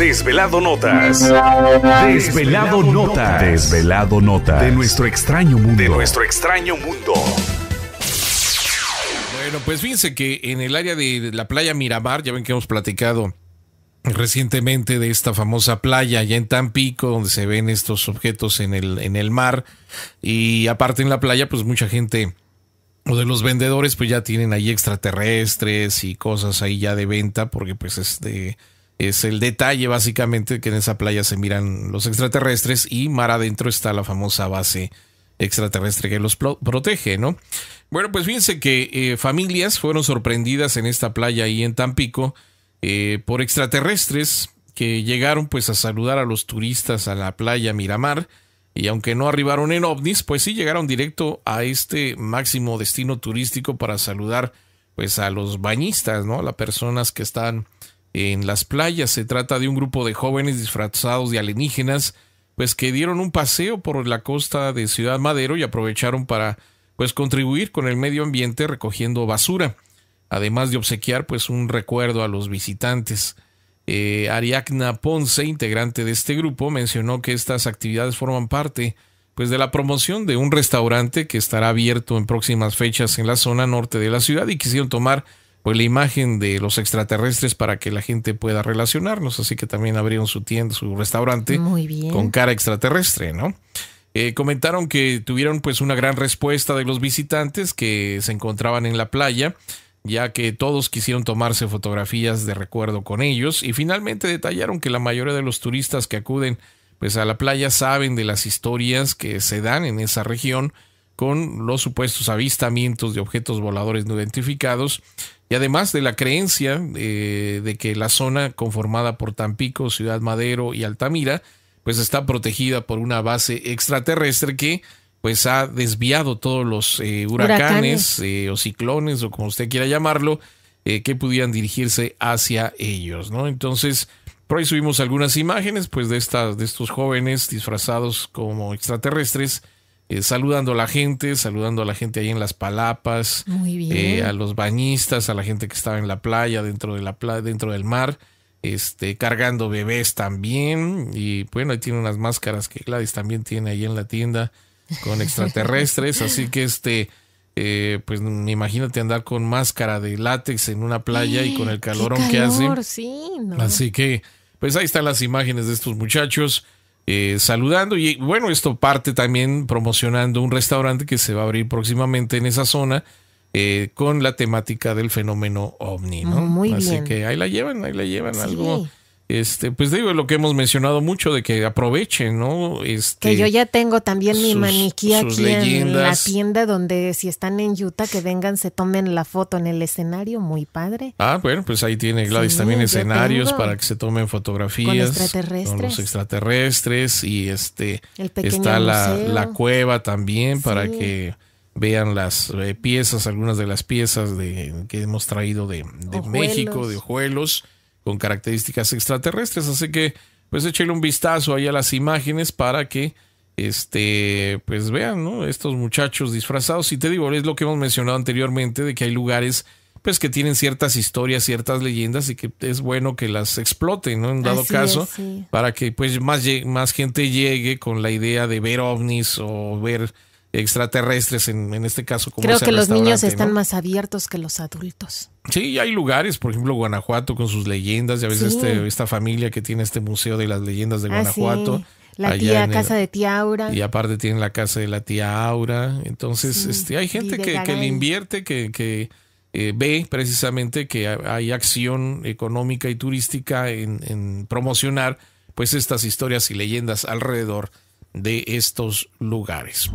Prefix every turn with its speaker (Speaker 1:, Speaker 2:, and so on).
Speaker 1: Desvelado Notas. Desvelado, Notas. Desvelado Notas. De nuestro extraño mundo. De nuestro extraño mundo. Bueno, pues fíjense que en el área de la playa Miramar, ya ven que hemos platicado recientemente de esta famosa playa allá en Tampico, donde se ven estos objetos en el, en el mar. Y aparte en la playa, pues mucha gente o de los vendedores, pues ya tienen ahí extraterrestres y cosas ahí ya de venta, porque pues este es el detalle básicamente que en esa playa se miran los extraterrestres y mar adentro está la famosa base extraterrestre que los protege, ¿no? Bueno, pues fíjense que eh, familias fueron sorprendidas en esta playa ahí en Tampico eh, por extraterrestres que llegaron pues a saludar a los turistas a la playa Miramar y aunque no arribaron en ovnis, pues sí llegaron directo a este máximo destino turístico para saludar pues a los bañistas, ¿no? A las personas que están en las playas. Se trata de un grupo de jóvenes disfrazados de alienígenas, pues que dieron un paseo por la costa de Ciudad Madero y aprovecharon para pues contribuir con el medio ambiente recogiendo basura, además de obsequiar pues un recuerdo a los visitantes. Eh, Ponce, integrante de este grupo, mencionó que estas actividades forman parte pues de la promoción de un restaurante que estará abierto en próximas fechas en la zona norte de la ciudad y quisieron tomar pues la imagen de los extraterrestres para que la gente pueda relacionarnos. Así que también abrieron su tienda, su restaurante con cara extraterrestre, ¿no? Eh, comentaron que tuvieron pues una gran respuesta de los visitantes que se encontraban en la playa, ya que todos quisieron tomarse fotografías de recuerdo con ellos y finalmente detallaron que la mayoría de los turistas que acuden pues a la playa saben de las historias que se dan en esa región con los supuestos avistamientos de objetos voladores no identificados y además de la creencia eh, de que la zona conformada por Tampico, Ciudad Madero y Altamira, pues está protegida por una base extraterrestre que pues ha desviado todos los eh, huracanes, eh, o ciclones o como usted quiera llamarlo, que pudieran dirigirse hacia ellos, ¿no? Entonces, por ahí subimos algunas imágenes pues de, estas, de estos jóvenes disfrazados como extraterrestres eh, saludando a la gente, saludando a la gente ahí en las palapas, eh, a los bañistas, a la gente que estaba en la playa, dentro de la dentro del mar, este, cargando bebés también, y bueno, ahí tiene unas máscaras que Gladys también tiene ahí en la tienda con extraterrestres, así que este, eh, pues imagínate andar con máscara de látex en una playa y con el calorón que hace. Así que, pues ahí están las imágenes de estos muchachos. Eh, saludando. Y bueno, esto parte también promocionando un restaurante que se va a abrir próximamente en esa zona. Eh, con la temática del fenómeno ovni, ¿no? Muy Así que ahí la llevan, ahí la llevan, algo, este, pues digo lo que hemos mencionado mucho de que aprovechen, ¿no? Este, que yo ya tengo también mi maniquí aquí en la tienda donde si están en Utah que vengan se tomen la foto en el escenario, muy padre. Ah, bueno, pues ahí tiene Gladys también escenarios para que se tomen fotografías con, los extraterrestres y este está la, cueva también para que vean las eh, piezas, algunas de las piezas de, que hemos traído de, de México, de Ojuelos con características extraterrestres. Así que, pues échale un vistazo ahí a las imágenes para que, este, pues vean, ¿no? Estos muchachos disfrazados. Y te digo, es lo que hemos mencionado anteriormente, de que hay lugares, pues que tienen ciertas historias, ciertas leyendas y que es bueno que las exploten, ¿no? En dado caso, para que pues más, más gente llegue con la idea de ver ovnis o ver extraterrestres, en, en este caso. Como Creo que los niños están más abiertos que los adultos. Sí, hay lugares, por ejemplo, Guanajuato con sus leyendas, ya ves este, esta familia que tiene este museo de las leyendas de ah, Guanajuato. La tía, casa de tía Aura. Y aparte tienen la casa de la tía Aura. Entonces, este, hay gente que, le invierte, que, que eh, ve precisamente que hay acción económica y turística en, en promocionar pues estas historias y leyendas alrededor de estos lugares.